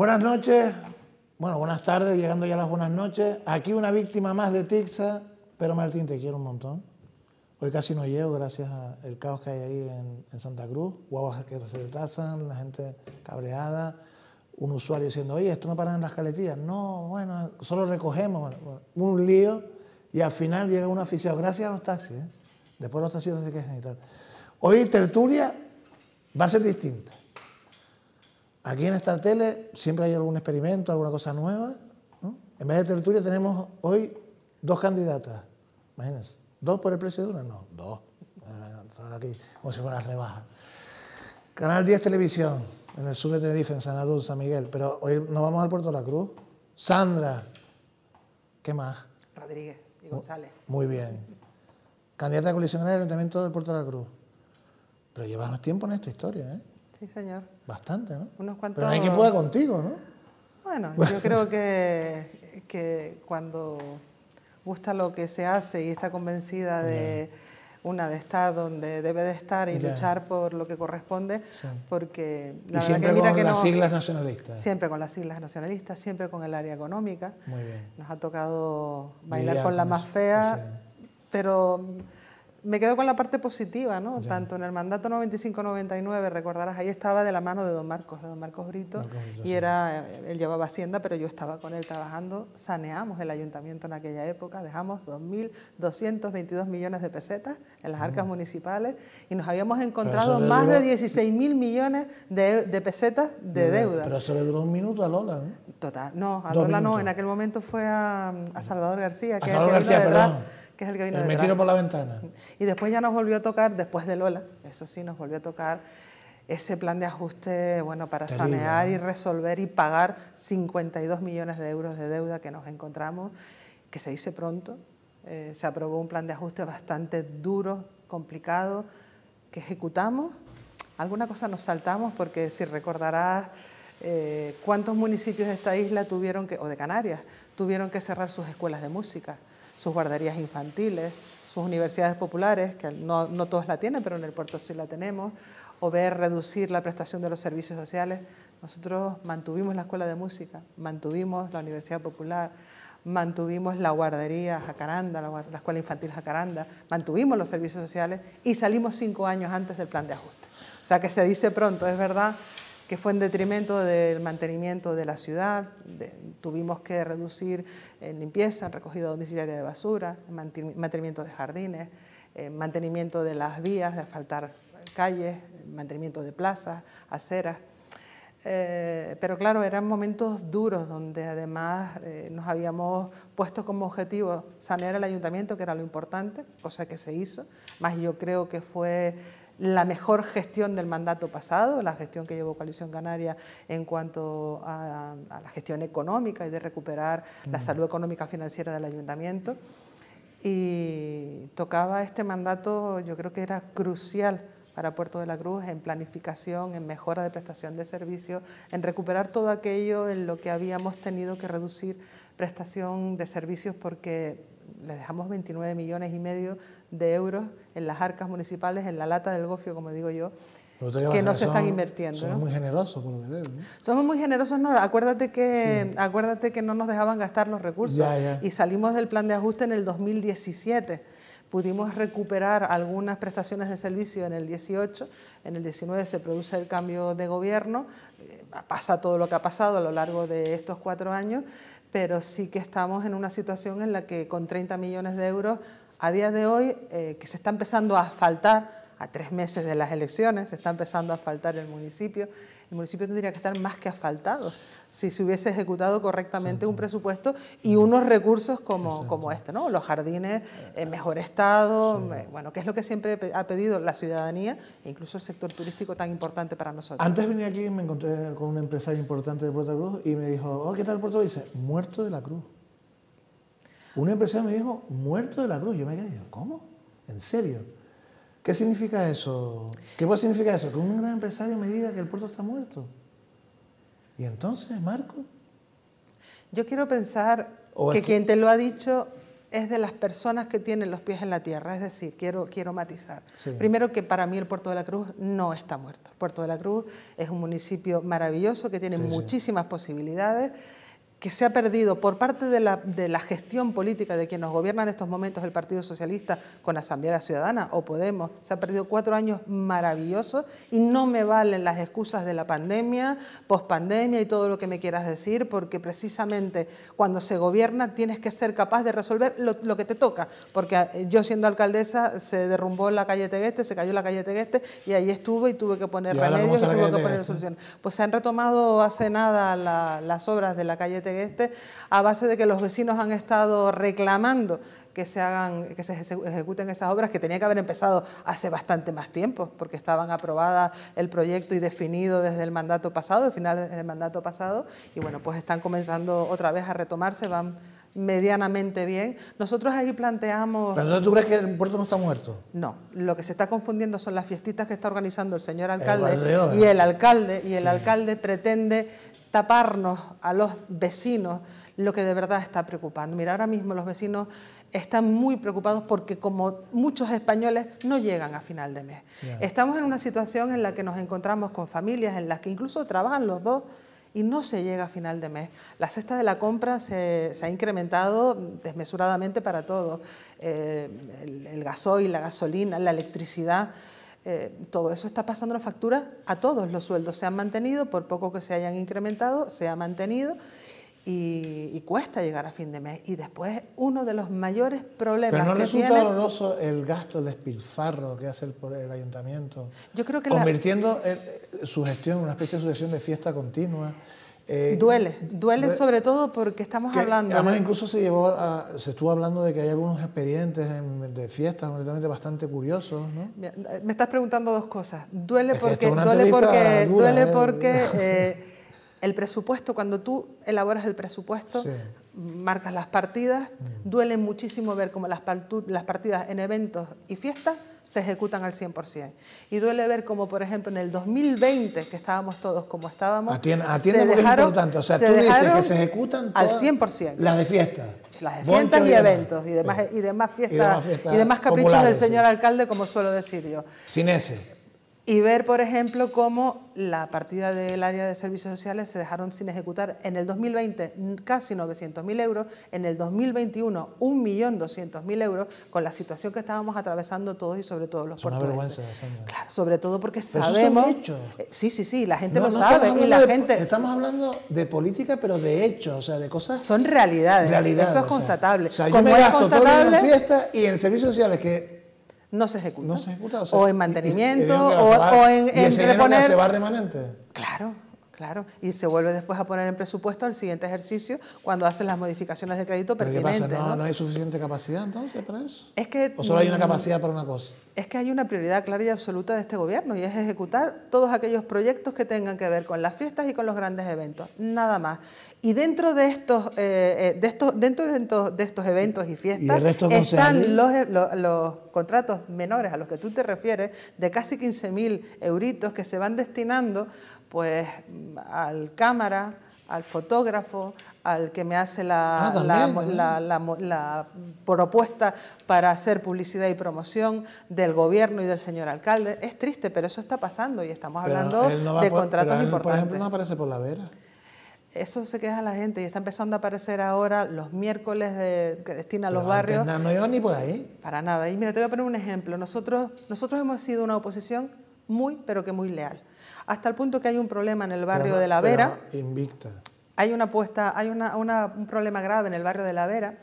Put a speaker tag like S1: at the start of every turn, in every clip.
S1: Buenas noches, bueno, buenas tardes, llegando ya las buenas noches. Aquí una víctima más de Tixa, pero Martín, te quiero un montón. Hoy casi no llego gracias al caos que hay ahí en, Santa Cruz, guaguas que se retrasan, la gente cabreada, un usuario diciendo, oye, esto no paran en las caletillas. No, bueno, solo recogemos, un lío, y al final llega un oficial, gracias a los taxis, ¿eh? después los taxis se quejan y tal. Hoy tertulia va a ser distinta. Aquí en esta tele siempre hay algún experimento, alguna cosa nueva. En vez de tertulia tenemos hoy dos candidatas. Imagínense, dos por el precio de una, no, dos. Ahora Aquí, como si fuera rebaja. Canal 10 Televisión, en el sur de Tenerife, en San Adul, San Miguel. Pero hoy nos vamos al Puerto de la Cruz. Sandra, ¿qué más?
S2: Rodríguez y González. Muy
S1: bien. Candidata a coalicionar en el Ayuntamiento del Puerto de la Cruz. Pero llevamos tiempo en esta historia, ¿eh? Sí, señor. Bastante, ¿no? Unos Pero hay quien pueda contigo, ¿no?
S2: Bueno, yo creo que, que, cuando gusta lo que se hace y está convencida de una de estar donde debe de estar y luchar por lo que corresponde, porque la y siempre que con las siglas nacionalistas. Siempre con las siglas nacionalistas, siempre con el área económica. Muy bien. Nos ha tocado bailar con la más fea, pero me quedo con la parte positiva, ¿no? Tanto en el mandato 95-99, recordarás, ahí estaba de la mano de don Marcos, de don Marcos Brito, y era, eh, él llevaba Hacienda, pero yo estaba con él trabajando, saneamos el ayuntamiento en aquella época, dejamos 2.222 millones de pesetas en las arcas mm. municipales y nos habíamos encontrado más de 16.000 millones de, pesetas de deuda. Pero
S1: eso le duró un minuto a Lola, ¿no? Total, no, a Lola no, en
S2: aquel momento fue a, Salvador García, que, a el detrás que es el que Me tiro por la ventana. Y después ya nos volvió a tocar, después de Lola, eso sí, nos volvió a tocar ese plan de ajuste bueno, para sanear y resolver y pagar 52 millones de euros de deuda que nos encontramos, que se hizo pronto. Eh, se aprobó un plan de ajuste bastante duro, complicado, que ejecutamos. Alguna cosa nos saltamos porque si recordarás eh, cuántos municipios de esta isla tuvieron que, o de Canarias, tuvieron que cerrar sus escuelas de música sus guarderías infantiles, sus universidades populares, que no, no todos la tienen, pero en el puerto sí la tenemos, o ver reducir la prestación de los servicios sociales. Nosotros mantuvimos la escuela de música, mantuvimos la universidad popular, mantuvimos la guardería Jacaranda, la, escuela infantil Jacaranda, mantuvimos los servicios sociales y salimos cinco años antes del plan de ajuste. O sea que se dice pronto, es verdad, que fue en detrimento del mantenimiento de la ciudad. tuvimos que reducir eh, limpieza, recogida domiciliaria de basura, mantenimiento de jardines, eh, mantenimiento de las vías, de asfaltar calles, mantenimiento de plazas, aceras. Eh, pero claro, eran momentos duros donde además nos habíamos puesto como objetivo sanear el ayuntamiento, que era lo importante, cosa que se hizo. Más yo creo que fue la mejor gestión del mandato pasado, la gestión que llevó Coalición Canaria en cuanto a, la gestión económica y de recuperar la mm. salud económica financiera del ayuntamiento. Y tocaba este mandato, yo creo que era crucial para Puerto de la Cruz en planificación, en mejora de prestación de servicios, en recuperar todo aquello en lo que habíamos tenido que reducir prestación de servicios porque les dejamos 29 millones y medio de euros en las arcas municipales, en la lata del gofio, como digo yo,
S1: que no se están invirtiendo. Somos muy generosos, por lo
S2: Somos muy generosos, no. Acuérdate que, acuérdate que no nos dejaban gastar los recursos y salimos del plan de ajuste en el 2017 pudimos recuperar algunas prestaciones de servicio en el 18, en el 19 se produce el cambio de gobierno, eh, pasa todo lo que ha pasado a lo largo de estos cuatro años, pero sí que estamos en una situación en la que con 30 millones de euros a día de hoy, eh, que se está empezando a faltar a tres meses de las elecciones, se está empezando a asfaltar el municipio. El municipio tendría que estar más que asfaltado si se hubiese ejecutado correctamente un presupuesto y unos recursos como, como este, ¿no? Los jardines en eh, mejor estado, eh, bueno, que es lo que siempre ha pedido la ciudadanía e incluso el sector turístico tan importante para nosotros. Antes
S1: venía aquí y me encontré con un empresario importante de Puerto Cruz y me dijo, oh, ¿qué tal Puerto Cruz? Dice, muerto de la cruz. Un empresario me dijo, muerto de la cruz. Yo me quedé, ¿cómo? ¿En serio? ¿Qué significa eso? ¿Qué puede significar eso? Que un gran empresario me diga que el puerto está muerto. ¿Y entonces, Marco? Yo quiero pensar que, quien te lo ha dicho
S2: es de las personas que tienen los pies en la tierra, es decir, quiero, quiero matizar. Primero que para mí el Puerto de la Cruz no está muerto. El Puerto de la Cruz es un municipio maravilloso que tiene muchísimas posibilidades que se ha perdido por parte de la, gestión política de quien nos gobierna en estos momentos el Partido Socialista con Asamblea Ciudadana o Podemos. Se ha perdido cuatro años maravillosos y no me valen las excusas de la pandemia, pospandemia y todo lo que me quieras decir, porque precisamente cuando se gobierna tienes que ser capaz de resolver lo, que te toca. Porque eh, yo siendo alcaldesa se derrumbó la calle Tegueste, se cayó la calle Tegueste y ahí estuve y tuve que poner remedios y tuve que poner soluciones. Pues se han retomado hace nada las obras de la calle Tegueste este, a base de que los vecinos han estado reclamando que se, hagan, que se ejecuten esas obras que tenía que haber empezado hace bastante más tiempo, porque estaban aprobadas el proyecto y definido desde el mandato pasado, el final del mandato pasado, y bueno, pues están comenzando otra vez a retomarse, van medianamente bien. Nosotros ahí planteamos... ¿Pero tú crees que el puerto
S1: no está muerto? No,
S2: lo que se está confundiendo son las fiestitas que está organizando el señor alcalde y ¿eh? el alcalde, y el alcalde pretende taparnos a los vecinos lo que de verdad está preocupando. Mira, ahora mismo los vecinos están muy preocupados porque como muchos españoles no llegan a final de mes. Estamos en una situación en la que nos encontramos con familias en las que incluso trabajan los dos y no se llega a final de mes. La cesta de la compra se, ha incrementado desmesuradamente para todos. Eh, el gasoil, la gasolina, la electricidad. Eh, todo eso está pasando en factura a todos. Los sueldos se han mantenido, por poco que se hayan incrementado, se ha mantenido y, cuesta llegar a fin de mes. Y después uno de los mayores problemas Pero no resulta tiene,
S1: doloroso el gasto, de espilfarro que hace el, el ayuntamiento. Yo creo que convirtiendo su gestión en una especie de sucesión de fiesta continua. Eh, duele, duele sobre
S2: todo porque estamos hablando. Además, ¿eh? incluso
S1: se estuvo hablando de que hay algunos expedientes de fiestas bastante curiosos.
S2: Me estás preguntando dos cosas. Duele porque, duele porque, ¿eh? el presupuesto, cuando tú elaboras el presupuesto, marcas las partidas, mm. duele muchísimo ver como las partidas en eventos y fiestas se ejecutan al 100%. Y duele ver como, por ejemplo, en el 2020, que estábamos todos como estábamos, atiende, porque dejaron, es importante. O sea, tú dices que se ejecutan al 100%. las de fiestas. Las de fiestas y, eventos y demás, y demás fiestas y demás, caprichos del señor alcalde, como suelo decir yo.
S1: Sin ese
S2: y ver, por ejemplo, cómo la partida del área de servicios sociales se dejaron sin ejecutar en el 2020 casi 900.000 euros, en el 2021 1.200.000 euros, con la situación que estábamos atravesando todos y sobre todo los es portugueses. Una vergüenza, claro, sobre todo porque pero sabemos... Eso hecho. Eh, sí, sí, sí, la gente lo sabe y la gente... Estamos
S1: hablando de política, pero de hechos, o sea, de cosas... Son realidades, realidades eso es constatable. O sea, yo me gasto todo en fiesta y en servicios sociales que no se ejecuta. No se
S2: ejecuta o, en mantenimiento, y, o, o, en, en reponer... se va remanente? Claro. Claro, y se vuelve después a poner en presupuesto al siguiente ejercicio cuando hacen las modificaciones de crédito pertinentes. ¿No, hay
S1: suficiente capacidad entonces para eso?
S2: Es que, ¿O solo hay una mm, capacidad para una cosa? Es que hay una prioridad clara y absoluta de este gobierno y es ejecutar todos aquellos proyectos que tengan que ver con las fiestas y con los grandes eventos, nada más. Y dentro de estos, eh, eh, dentro de estos, eventos y fiestas están los, eh, los contratos menores a los que tú te refieres de casi 15.000 euritos que se van destinando pues al cámara, al fotógrafo, al que me hace la, ah, la, propuesta para hacer publicidad y promoción del gobierno y del señor alcalde. Es triste, pero eso está pasando y estamos hablando de contratos importantes. Por ejemplo, no aparece por la vera. Eso se queja la gente y está empezando a aparecer ahora los miércoles que destina a los barrios. No, no ni por ahí. Para nada. Y mira, te voy a poner un ejemplo. Nosotros, nosotros hemos sido una oposición muy, pero que muy leal hasta el punto que hay un problema en el barrio de La Vera. Invicta. Hay una puesta, hay un problema grave en el barrio de La Vera,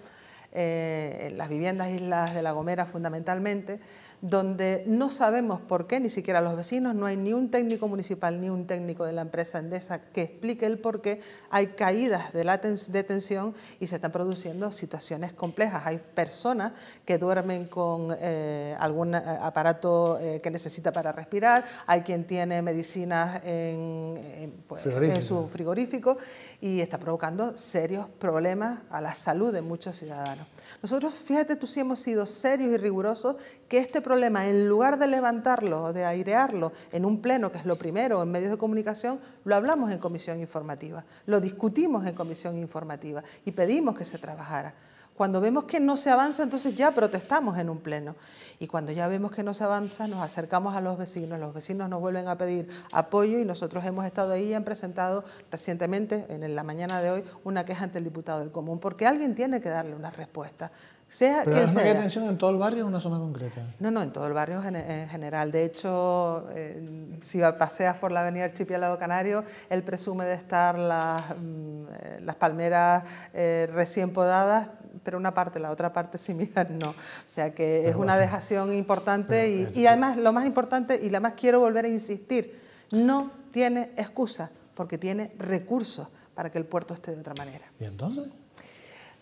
S2: eh, en las viviendas islas de La Gomera fundamentalmente, donde no sabemos por qué, ni siquiera los vecinos, no hay ni un técnico municipal ni un técnico de la empresa Endesa que explique el por qué hay caídas de, la tensión y se están produciendo situaciones complejas. Hay personas que duermen con eh, algún eh, aparato eh, que necesita para respirar, hay quien tiene medicinas en, pues, su frigorífico y está provocando serios problemas a la salud de muchos ciudadanos. Nosotros, fíjate tú, sí hemos sido serios y rigurosos que este problema, en lugar de levantarlo o de airearlo en un pleno, que es lo primero, en medios de comunicación, lo hablamos en comisión informativa, lo discutimos en comisión informativa y pedimos que se trabajara. Cuando vemos que no se avanza, entonces ya protestamos en un pleno. Y cuando ya vemos que no se avanza, nos acercamos a los vecinos. Los vecinos nos vuelven a pedir apoyo y nosotros hemos estado ahí y han presentado recientemente, en la mañana de hoy, una queja ante el diputado del Común, porque alguien tiene que darle una respuesta.
S1: Pero atención en todo el barrio o una zona concreta.
S2: No, no, en todo el barrio eh, en general. De hecho, eh, si paseas por la avenida Archipiélago Canario, él presume de estar las, mm, eh, las palmeras recién podadas, pero una parte, la otra parte similar no. O sea que es una dejación importante y, y además lo más importante y la más quiero volver a insistir, no tiene excusa porque tiene recursos para que el puerto esté de otra manera. ¿Y entonces?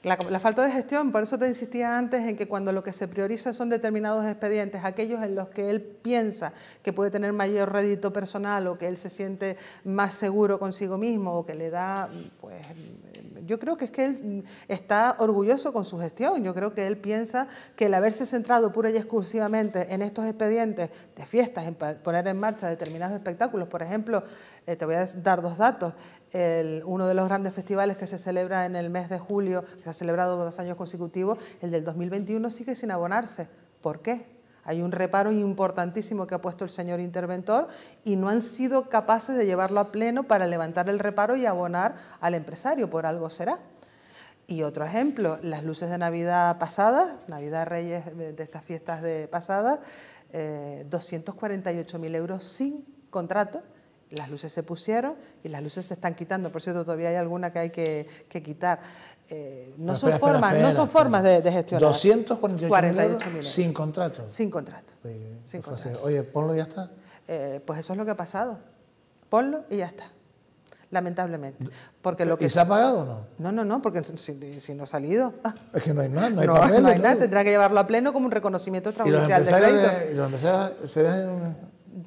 S2: La, falta de gestión, por eso te insistía antes en que cuando lo que se prioriza son determinados expedientes, aquellos en los que él piensa que puede tener mayor rédito personal o que él se siente más seguro consigo mismo o que le da pues, yo creo que es que él mm, está orgulloso con su gestión. Yo creo que él piensa que el haberse centrado pura y exclusivamente en estos expedientes de fiestas, en poner en marcha determinados espectáculos, por ejemplo, eh, te voy a dar dos datos. uno de los grandes festivales que se celebra en el mes de julio, que se ha celebrado dos años consecutivos, el del 2021 sigue sin abonarse. ¿Por qué? Hay un reparo importantísimo que ha puesto el señor interventor y no han sido capaces de llevarlo a pleno para levantar el reparo y abonar al empresario, por algo será. Y otro ejemplo, las luces de Navidad pasada, Navidad Reyes eh, de estas fiestas de pasadas, 248.000 eh, euros sin contrato, las luces se pusieron y las luces se están quitando. Por cierto, todavía hay alguna que hay que, quitar. Eh, no, ah, son formas, no son formas
S1: de, gestionar. 248 mil sin contrato. Sin contrato. Oye, sin contrato. Oye ponlo
S2: y ya está. Eh, pues eso es lo que ha pasado. Ponlo y ya está. Lamentablemente.
S1: Porque lo que ¿Y se ha pagado o no? No,
S2: no, no, porque si, no ha salido.
S1: Es que no hay nada, no hay no, No hay nada,
S2: tendrán que llevarlo a pleno como un reconocimiento extrajudicial de crédito. y se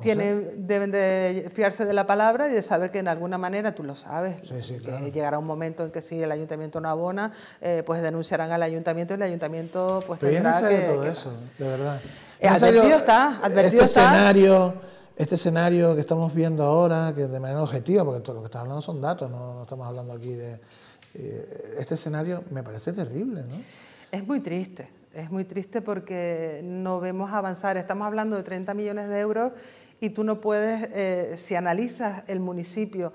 S2: tienen, deben de fiarse de la palabra y de saber que en alguna manera tú lo sabes.
S1: Eh,
S2: llegará un momento en que si el ayuntamiento no abona, eh, pues denunciarán al ayuntamiento... y el ayuntamiento pues Pero tendrá que, todo eso, de verdad. Eh, este advertido está, advertido este
S1: Escenario, este escenario que estamos viendo ahora, que de manera objetiva, porque todo lo que estamos hablando son datos, no, estamos hablando aquí de... este escenario me parece terrible, ¿no? Es muy
S2: triste, es muy triste porque no vemos avanzar. Estamos hablando de 30 millones de euros y tú no puedes, eh, si analizas el municipio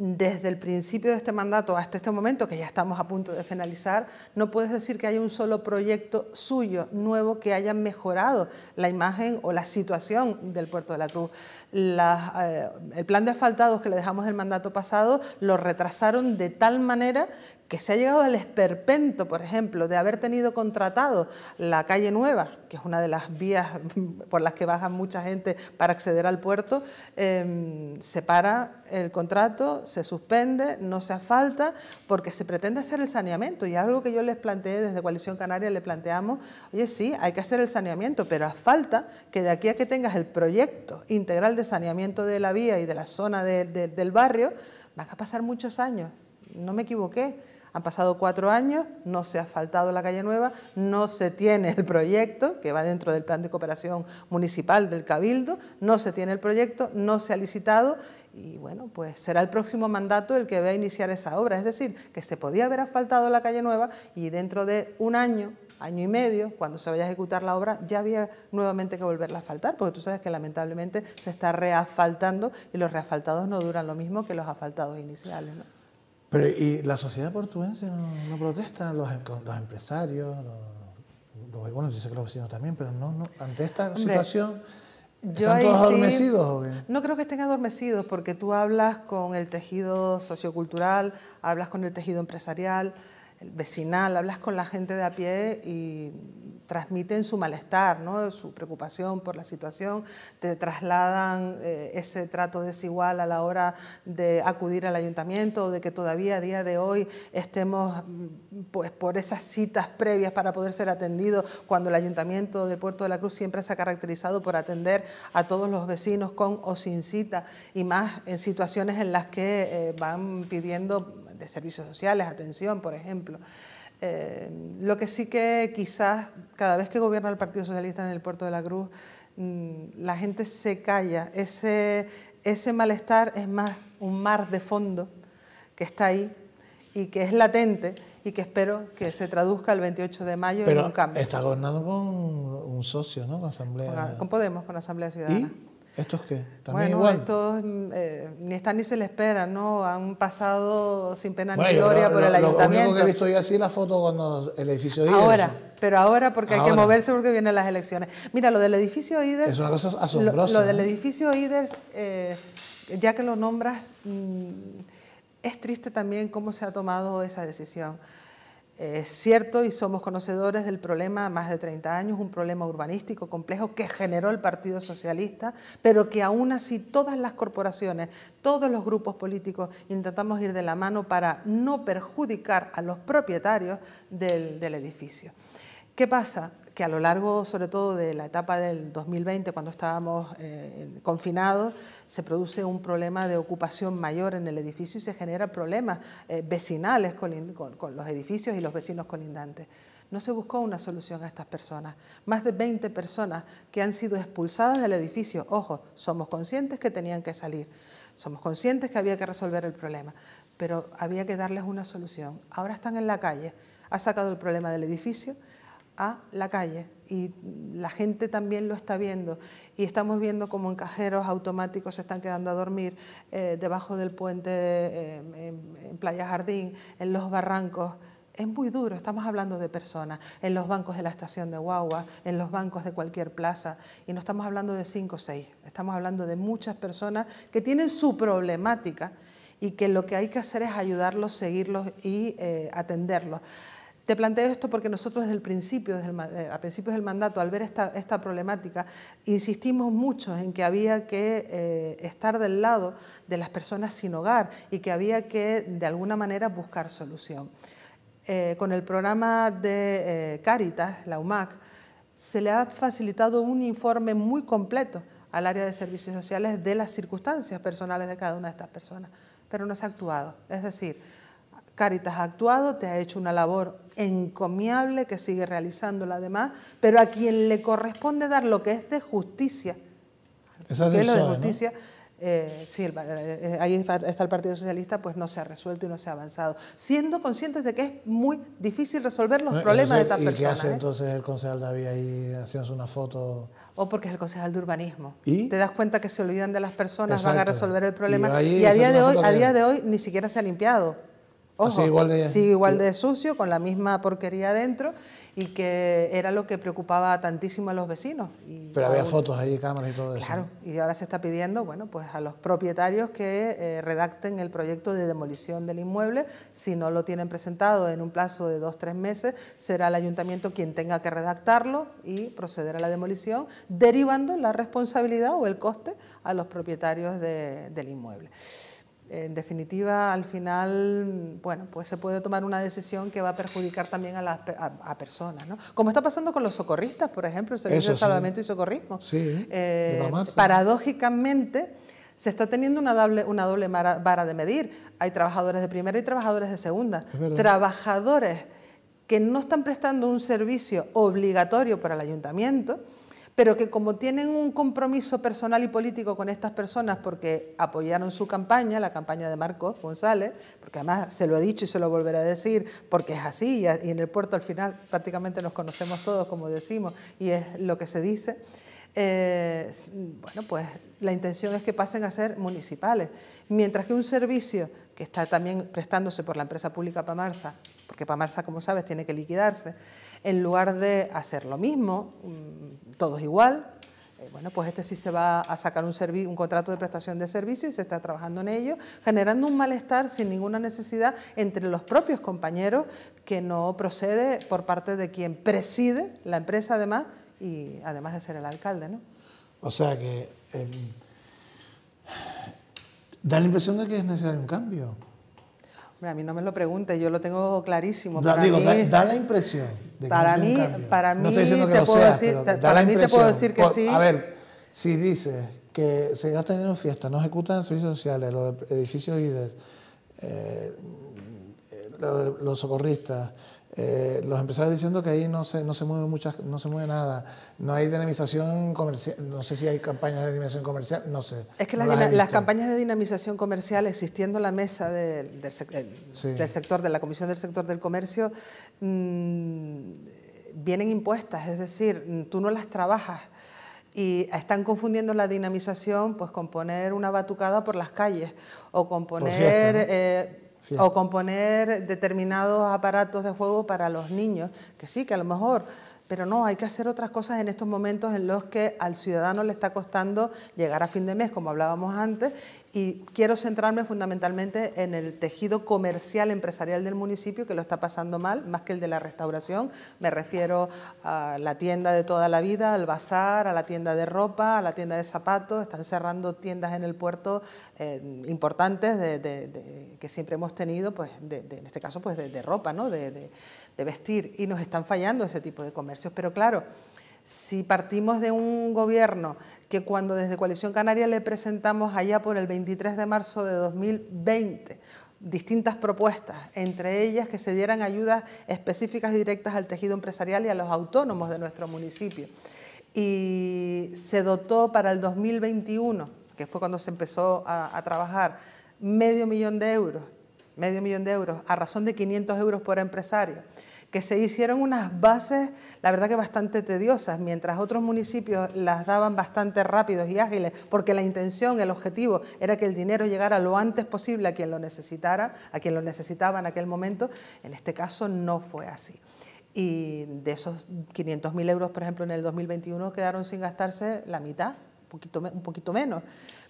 S2: desde el principio de este mandato hasta este momento, que ya estamos a punto de finalizar, no puedes decir que hay un solo proyecto suyo nuevo que haya mejorado la imagen o la situación del puerto de la Cruz. Eh, el plan de asfaltados que le dejamos el mandato pasado lo retrasaron de tal manera que se ha llegado al esperpento, por ejemplo, de haber tenido contratado la calle Nueva, que es una de las vías por las que baja mucha gente para acceder al puerto, em, se para el contrato, se suspende, no se asfalta, porque se pretende hacer el saneamiento. Y algo que yo les planteé desde Coalición Canaria, le planteamos, oye, sí, hay que hacer el saneamiento, pero hace falta que de aquí a que tengas el proyecto integral de saneamiento de la vía y de la zona del barrio, van a pasar muchos años. No me equivoqué han pasado cuatro años, no se ha asfaltado la calle nueva, no se tiene el proyecto, que va dentro del plan de cooperación municipal del Cabildo, no se tiene el proyecto, no se ha licitado y bueno, pues será el próximo mandato el que a iniciar esa obra. Es decir, que se podía haber asfaltado la calle nueva y dentro de un año, año y medio, cuando se vaya a ejecutar la obra, ya había nuevamente que volverla a asfaltar, porque tú sabes que lamentablemente se está reasfaltando y los reasfaltados no duran lo mismo que los asfaltados iniciales.
S1: ¿no? Pero y la sociedad portuense no, protesta, los, los empresarios, bueno, yo sé que los vecinos también, pero no, no ante esta situación están todos adormecidos.
S2: No creo que estén adormecidos porque tú hablas con el tejido sociocultural, hablas con el tejido empresarial, el vecinal, hablas con la gente de a pie y transmiten su malestar, ¿no? su preocupación por la situación, te trasladan eh, ese trato desigual a la hora de acudir al ayuntamiento, de que todavía a día de hoy estemos mm, pues, por esas citas previas para poder ser atendidos, cuando el ayuntamiento de Puerto de la Cruz siempre se ha caracterizado por atender a todos los vecinos con o sin cita, y más en situaciones en las que eh, van pidiendo de servicios sociales, atención, por ejemplo. Eh, lo que sí que quizás cada vez que gobierna el Partido Socialista en el Puerto de la Cruz, mm, la gente se calla. Ese, ese malestar es más un mar de fondo que está ahí y que es latente y que espero que se traduzca el 28 de mayo en un cambio. Está
S1: gobernando con un socio, ¿no? Con Asamblea. Con, con
S2: Podemos, con Asamblea Ciudadana.
S1: ¿Estos qué? ¿También bueno,
S2: estos mm, eh, ni están ni se les espera, ¿no? Han pasado sin pena ni gloria por el ayuntamiento. Lo único que
S1: he visto así la foto con el edificio Ahora,
S2: pero ahora porque hay que moverse porque vienen las elecciones. Mira, lo del edificio IDES... Es una cosa asombrosa. Lo, ¿eh? del edificio IDES, eh, ya que lo nombras, mm, es triste también cómo se ha tomado esa decisión. Es cierto y somos conocedores del problema más de 30 años, un problema urbanístico complejo que generó el Partido Socialista, pero que aún así todas las corporaciones, todos los grupos políticos intentamos ir de la mano para no perjudicar a los propietarios del, del edificio. ¿Qué pasa? que a lo largo, sobre todo de la etapa del 2020, cuando estábamos eh, confinados, se produce un problema de ocupación mayor en el edificio y se generan problemas eh, vecinales con, con los edificios y los vecinos colindantes. No se buscó una solución a estas personas. Más de 20 personas que han sido expulsadas del edificio. Ojo, somos conscientes que tenían que salir. Somos conscientes que había que resolver el problema. Pero había que darles una solución. Ahora están en la calle. Ha sacado el problema del edificio, a la calle y la gente también lo está viendo y estamos viendo como en cajeros automáticos se están quedando a dormir eh, debajo del puente eh, en, Playa Jardín, en los barrancos. Es muy duro, estamos hablando de personas, en los bancos de la estación de Guagua, en los bancos de cualquier plaza, y no estamos hablando de cinco o seis, estamos hablando de muchas personas que tienen su problemática y que lo que hay que hacer es ayudarlos, seguirlos y eh, atenderlos. Te planteo esto porque nosotros desde el principio, eh, a principios del mandato, al ver esta, problemática, insistimos mucho en que había que eh, estar del lado de las personas sin hogar y que había que, de alguna manera, buscar solución. Eh, con el programa de Caritas, Cáritas, la UMAC, se le ha facilitado un informe muy completo al área de servicios sociales de las circunstancias personales de cada una de estas personas, pero no se ha actuado. Es decir, Caritas ha actuado, te ha hecho una labor encomiable que sigue realizándola además, pero a quien le corresponde dar lo que es de justicia,
S1: de justicia,
S2: ahí está el Partido Socialista, pues no se ha resuelto y no se ha avanzado, siendo conscientes de que es muy difícil resolver los problemas de estas personas. ¿Y qué hace ¿eh?
S1: entonces el concejal David ahí haciéndose una foto?
S2: o porque es el concejal de urbanismo. Te das cuenta que se olvidan de las personas, van a resolver el problema y, a, día de hoy, a día de hoy ni siquiera se ha limpiado. Ojo, sigue igual, de, sucio, con la misma porquería adentro y que era lo que preocupaba tantísimo a los vecinos. Pero había fotos
S1: ahí, cámaras y todo eso. Claro,
S2: y ahora se está pidiendo bueno, pues a los propietarios que eh, redacten el proyecto de demolición del inmueble. Si no lo tienen presentado en un plazo de dos, tres meses, será el ayuntamiento quien tenga que redactarlo y proceder a la demolición, derivando la responsabilidad o el coste a los propietarios del inmueble en definitiva, al final, bueno, pues se puede tomar una decisión que va a perjudicar también a las a, personas, ¿no? Como está pasando con los socorristas, por ejemplo, el Servicio de Salvamento y Socorrismo. Eh, paradójicamente, se está teniendo una doble, una doble vara de medir. Hay trabajadores de primera y trabajadores de segunda. Trabajadores que no están prestando un servicio obligatorio para el ayuntamiento, pero que como tienen un compromiso personal y político con estas personas porque apoyaron su campaña, la campaña de Marcos González, porque además se lo ha dicho y se lo volverá a decir, porque es así, y en el puerto al final prácticamente nos conocemos todos, como decimos, y es lo que se dice. Eh, bueno, pues la intención es que pasen a ser municipales, mientras que un servicio que está también prestándose por la empresa pública Pamarsa porque Pamarsa, como sabes, tiene que liquidarse, en lugar de hacer lo mismo, mm, todos igual, eh, bueno, pues este sí se va a sacar un, contrato de prestación de servicio y se está trabajando en ello, generando un malestar sin ninguna necesidad entre los propios compañeros que no procede por parte de quien preside la empresa además y además de ser el alcalde,
S1: O sea que em, da la impresión de que es necesario un cambio
S2: a mí no me lo pregunte, yo lo tengo clarísimo. para digo, mí, da, la impresión. De para, que mí, para mí, no te puedo decir, para mí te puedo decir que sí. A ver,
S1: si dices que se gasta dinero en fiestas, no ejecutan servicios sociales, eh, los edificios líder, eh, eh, los socorristas, eh, los empresarios diciendo que ahí no se, no se mueve muchas, no se mueve nada, no hay dinamización comercial, no sé si hay campañas de dinamización comercial, no sé. Es que las, campañas
S2: de dinamización comercial existiendo la mesa de, del, del, sector, de la Comisión del Sector del Comercio, mm, vienen impuestas, es decir, mm, tú no las trabajas y están confundiendo la dinamización pues con poner una batucada por las calles o con poner... Eh, o componer determinados aparatos de juego para los niños, que sí, que a lo mejor pero no, hay que hacer otras cosas en estos momentos en los que al ciudadano le está costando llegar a fin de mes, como hablábamos antes, y quiero centrarme fundamentalmente en el tejido comercial empresarial del municipio que lo está pasando mal, más que el de la restauración. Me refiero a la tienda de toda la vida, al bazar, a la tienda de ropa, a la tienda de zapatos. Están cerrando tiendas en el puerto eh, importantes que siempre hemos tenido, pues, en este caso pues de, ropa, ¿no? de vestir. Y nos están fallando ese tipo de comercios. Pero claro, si partimos de un gobierno que cuando desde Coalición Canaria le presentamos allá por el 23 de marzo de 2020 distintas propuestas, entre ellas que se dieran ayudas específicas directas al tejido empresarial y a los autónomos de nuestro municipio. Y se dotó para el 2021, que fue cuando se empezó a, trabajar, medio millón de euros, medio millón de euros, a razón de 500 euros por empresario que se hicieron unas bases, la verdad que bastante tediosas, mientras otros municipios las daban bastante rápidos y ágiles, porque la intención, el objetivo era que el dinero llegara lo antes posible a quien lo necesitara, a quien lo necesitaba en aquel momento, en este caso no fue así. Y de esos 500.000 euros, por ejemplo, en el 2021 quedaron sin gastarse la mitad, un poquito, un poquito menos.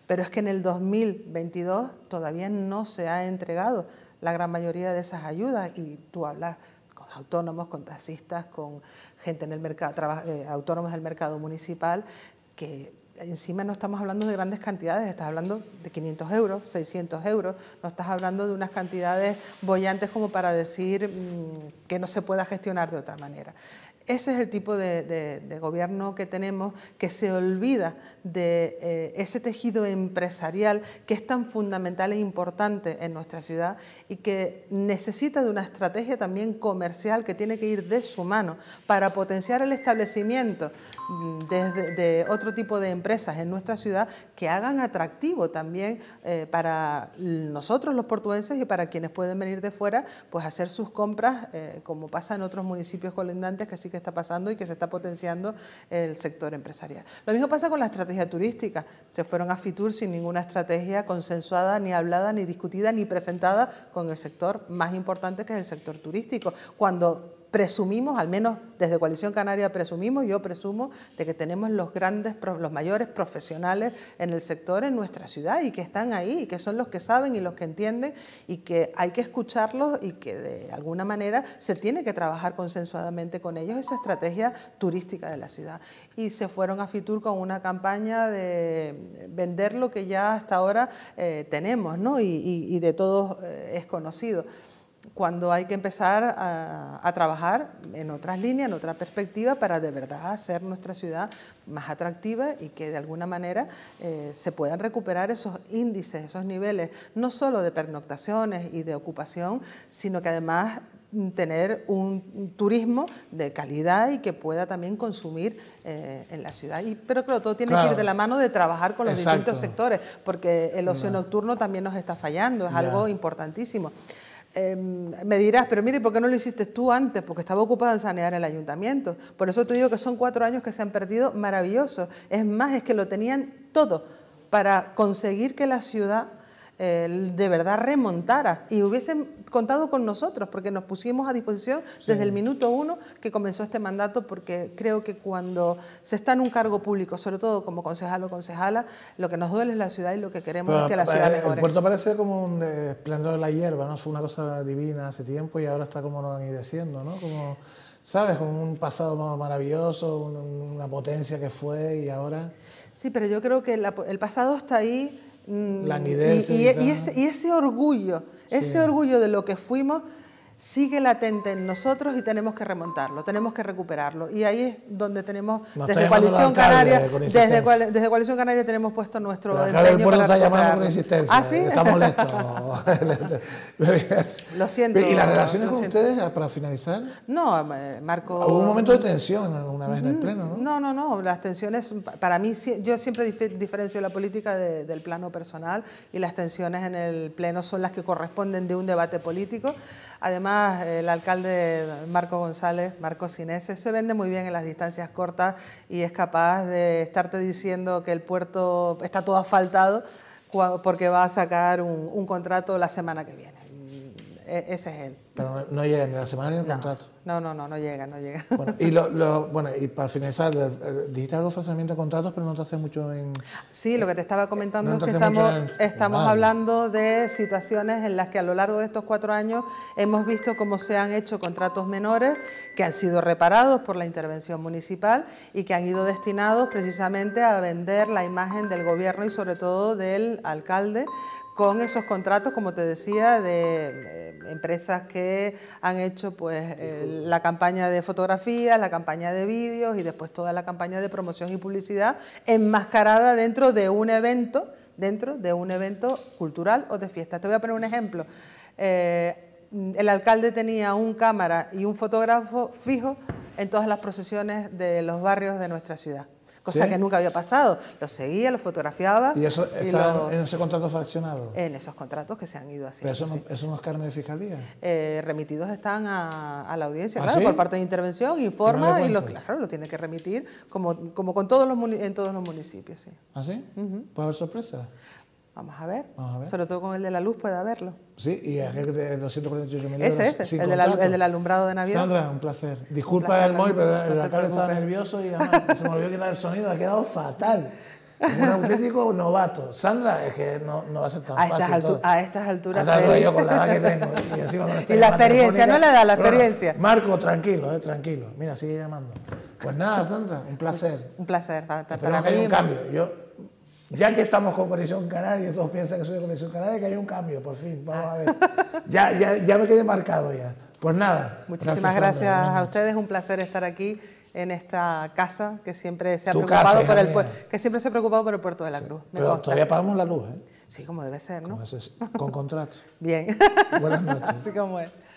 S2: Pero es que en el 2022 todavía no se ha entregado la gran mayoría de esas ayudas y tú hablas autónomos, con taxistas, con gente en el mercado, eh, autónomos del mercado municipal, que encima no estamos hablando de grandes cantidades, estás hablando de 500 euros, 600 euros, no estás hablando de unas cantidades bollantes como para decir mm, que no se pueda gestionar de otra manera. Ese es el tipo de, gobierno que tenemos que se olvida de eh, ese tejido empresarial que es tan fundamental e importante en nuestra ciudad y que necesita de una estrategia también comercial que tiene que ir de su mano para potenciar el establecimiento mm, de otro tipo de empresas en nuestra ciudad que hagan atractivo también eh, para nosotros los portugueses y para quienes pueden venir de fuera, pues hacer sus compras eh, como pasa en otros municipios colindantes que sí que está pasando y que se está potenciando el sector empresarial. Lo mismo pasa con la estrategia turística. Se fueron a Fitur sin ninguna estrategia consensuada, ni hablada, ni discutida, ni presentada con el sector más importante que es el sector turístico. Cuando presumimos, al menos desde Coalición Canaria presumimos, yo presumo, de que tenemos los grandes, los mayores profesionales en el sector en nuestra ciudad y que están ahí, y que son los que saben y los que entienden y que hay que escucharlos y que de alguna manera se tiene que trabajar consensuadamente con ellos esa estrategia turística de la ciudad. Y se fueron a Fitur con una campaña de vender lo que ya hasta ahora eh, tenemos ¿no? y, de todos eh, es conocido cuando hay que empezar a, trabajar en otras líneas, en otra perspectiva, para de verdad hacer nuestra ciudad más atractiva y que de alguna manera eh, se puedan recuperar esos índices, esos niveles, no solo de pernoctaciones y de ocupación, sino que además mm, tener un turismo de calidad y que pueda también consumir eh, en la ciudad. Y, pero creo todo tiene que ir de la mano de trabajar con los distintos sectores, porque el ocio nocturno también nos está fallando, es algo importantísimo. Em, me dirás, pero mire, ¿por qué no lo hiciste tú antes? Porque estaba ocupado en sanear el ayuntamiento. Por eso te digo que son cuatro años que se han perdido maravillosos. Es más, es que lo tenían todo para conseguir que la ciudad de verdad remontara y hubiesen contado con nosotros, porque nos pusimos a disposición desde el minuto uno que comenzó este mandato, porque creo que cuando se está en un cargo público, sobre todo como concejal o concejala, lo que nos duele es la ciudad y lo que queremos es que la ciudad eh, mejore. El puerto
S1: parece como un eh, esplendor de la hierba, ¿no? Fue una cosa divina hace tiempo y ahora está como no anideciendo ¿no? Como, ¿sabes? Como un pasado maravilloso, una potencia que fue y ahora... Sí, pero yo creo que
S2: el pasado está ahí, Mm, y, ese, orgullo, ese orgullo de lo que fuimos, sigue latente en nosotros y tenemos que remontarlo, tenemos que recuperarlo. Y ahí es donde tenemos, desde Coalición, Canaria, desde, desde, Coalición Canaria tenemos puesto nuestro la empeño está llamando insistencia. ¿Ah, sí? Estamos molestos.
S1: lo siento. ¿Y las relaciones con ustedes,
S2: para finalizar? No, eh, Marco... Hubo un momento de tensión
S1: alguna vez en el Pleno, ¿no?
S2: No, no, no. Las tensiones, para mí, yo siempre diferencio la política del plano personal y las tensiones en el Pleno son las que corresponden de un debate político. Además, el alcalde Marco González, Marco Sinese, se vende muy bien en las distancias cortas y es capaz de estarte diciendo que el puerto está todo asfaltado porque va a sacar un, un contrato la semana que viene. E, ese es él.
S1: Pero no, llega ni la semana ni el contrato. No, no, no, no llega, no llega. Bueno, y, bueno, y para finalizar, eh, dijiste algo de funcionamiento de contratos, pero no te hace mucho en... Sí,
S2: lo que te estaba eh, comentando es que estamos, hablando de situaciones en las que a lo largo de estos cuatro años hemos visto cómo se han hecho contratos menores que han sido reparados por la intervención municipal y que han ido destinados precisamente a vender la imagen del gobierno y sobre todo del alcalde con esos contratos, como te decía, de eh, empresas que han hecho pues eh, la campaña de fotografías, la campaña de vídeos y después toda la campaña de promoción y publicidad enmascarada dentro de un evento, dentro de un evento cultural o de fiesta. Te voy a poner un ejemplo. Eh, el alcalde tenía un cámara y un fotógrafo fijo en todas las procesiones de los barrios de nuestra ciudad cosa que nunca había pasado. lo seguía, lo fotografiaba. ¿Y eso está en ese
S1: contrato fraccionado?
S2: En esos contratos que se han ido haciendo. ¿Pero eso, no,
S1: carne de fiscalía?
S2: Eh, remitidos están a, la audiencia, ¿Ah, claro, por parte de intervención, informa y lo, claro, lo tiene que remitir, como, con todos los, en todos los municipios. Sí.
S1: ¿Ah, sí? ¿Puede haber sorpresas?
S2: Vamos a, ver. Sobre todo con el de la luz puede haberlo.
S1: Sí, y aquel de 248.000 euros. Ese, ese, el, de el, del alumbrado de Navidad. Sandra, un placer. Disculpa el móvil, pero el alcalde estaba nervioso y se me olvidó quitar el sonido, ha quedado fatal. Un auténtico novato. Sandra, es que no, no va a ser tan fácil. todo. A estas alturas. A estas yo con la que tengo. Y, la experiencia, no le da la experiencia. Marco, tranquilo, eh, tranquilo. Mira, sigue llamando. Pues nada, Sandra, un placer. Un placer. Para, para un cambio. Yo, ya que estamos con Conexión Canaria, todos piensan que soy de Conexión Canaria, que hay un cambio, por fin, vamos a ver. Ya, me quedé marcado ya. Pues nada. Muchísimas gracias, a ustedes, un placer estar aquí
S2: en esta casa que siempre se ha preocupado por el que siempre se ha preocupado por puerto de la Cruz.
S1: pero todavía pagamos la luz, ¿eh? Sí, como debe ser, ¿no? con contrato. Bien. Buenas noches. Así como es.